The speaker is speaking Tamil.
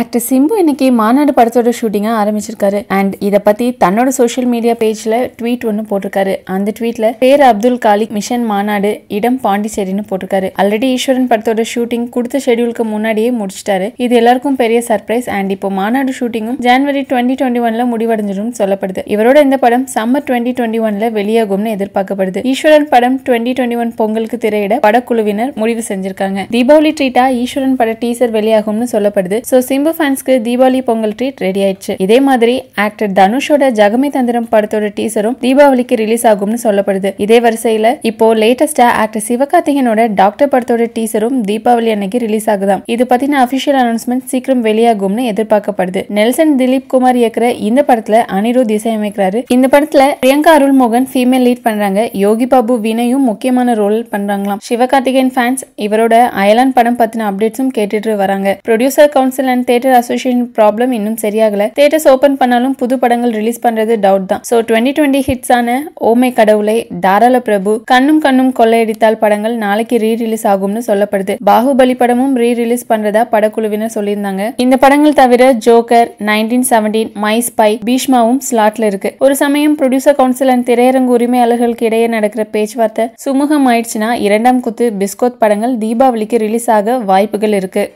ஆக்டர் சிம்பு இன்னைக்கு மாநாடு படத்தோட ஷூட்டிங்காக ஆரம்பிச்சிருக்காரு அண்ட் இதை பற்றி தன்னோட சோஷியல் மீடியா பேஜில் ட்வீட் ஒன்று போட்டிருக்காரு அந்த ட்வீட்டில் பேர் அப்துல் காலிக் மிஷன் மாநாடு இடம் பாண்டிச்சேரின்னு போட்டிருக்காரு ஆல்ரெடி ஈஸ்வரன் படத்தோட ஷூட்டிங் கொடுத்த ஷெடியூலுக்கு முன்னாடியே முடிச்சிட்டாரு இது எல்லாருக்கும் பெரிய சர்ப்ரைஸ் அண்ட் இப்போ மாநாடு ஷூட்டிங்கும் ஜான்வரி டுவெண்ட்டி டுவெண்ட்டி ஒன்ல முடிவடைஞ்சிடும் சொல்லப்படுது இவரோட இந்த படம் சம்மர் டுவெண்ட்டி டுவெண்ட்டி ஒன்ல வெளியாகும்னு எதிர்பார்க்கப்படுது ஈஸ்வரன் படம் டுவெண்ட்டி டுவெண்ட்டி ஒன் பொங்கலுக்கு திரையிட படக்குழுவினர் முடிவு செஞ்சிருக்காங்க தீபாவளி ட்ரீட்டா ஈஸ்வரன் பட டீசர் வெளியாகும்னு சொல்லப்படுது சோ சிம்பு ஃபேன்ஸ்க்கு தீபாவளி பொங்கல் ட்ரீட் ரெடி ஆயிடுச்சு இதே மாதிரி ஆக்டர் தனுஷோட ஜகமே தந்திரம் படத்தோட டீசரும் தீபாவளிக்கு ரிலீஸ் ஆகும்னு சொல்லப்படுது இதே வரிசையில இப்போ லேட்டஸ்டா ஆக்டர் சிவகார்த்திகனோட டாக்டர் படத்தோட டீசரும் தீபாவளி அன்னைக்கு ரிலீஸ் ஆகுதாம் இது பத்தின அபிஷியல் அனௌன்ஸ்மெண்ட் சீக்கிரம் வெளியாகும்னு எதிர்பார்க்கப்படுது நெல்சன் திலீப் குமார் இயக்குற இந்த படத்துல அனிருத் இசையமைக்கிறாரு இந்த படத்துல பிரியங்கா அருள் மோகன் ஃபீமேல் லீட் பண்றாங்க யோகி பாபு வினையும் முக்கியமான ரோல் பண்றாங்களாம் சிவகார்த்திகேயன் ஃபேன்ஸ் இவரோட அயலான் படம் பத்தின அப்டேட்ஸும் கேட்டுட்டு வராங்க producer council and theatre association problem இன்னும் சரியாகல தேட்டர்ஸ் ஓபன் பண்ணாலும் புது படங்கள் ரிலீஸ் பண்றது டவுட் தான் சோ டுவெண்ட்டி டுவெண்ட்டி ஹிட்ஸான ஓமை கடவுளை தாராள பிரபு கண்ணும் கண்ணும் கொள்ளையடித்தால் படங்கள் நாளைக்கு ரீ ரிலீஸ் ஆகும்னு சொல்லப்படுது பாகுபலி படமும் ரீ ரிலீஸ் பண்றதா படக்குழுவினர் சொல்லியிருந்தாங்க இந்த படங்கள் தவிர Joker nineteen seventeen My Spy பீஷ்மாவும் ஸ்லாட்ல இருக்கு ஒரு சமயம் ப்ரொடியூசர் கவுன்சில் அண்ட் திரையரங்கு உரிமையாளர்களுக்கு இடையே நடக்கிற பேச்சுவார்த்தை சுமூகம் ஆயிடுச்சுன்னா இரண்டாம் குத்து பிஸ்கோத் படங்கள் தீபாவளிக்கு ரிலீஸ் ஆக வாய்ப்புகள் இருக்கு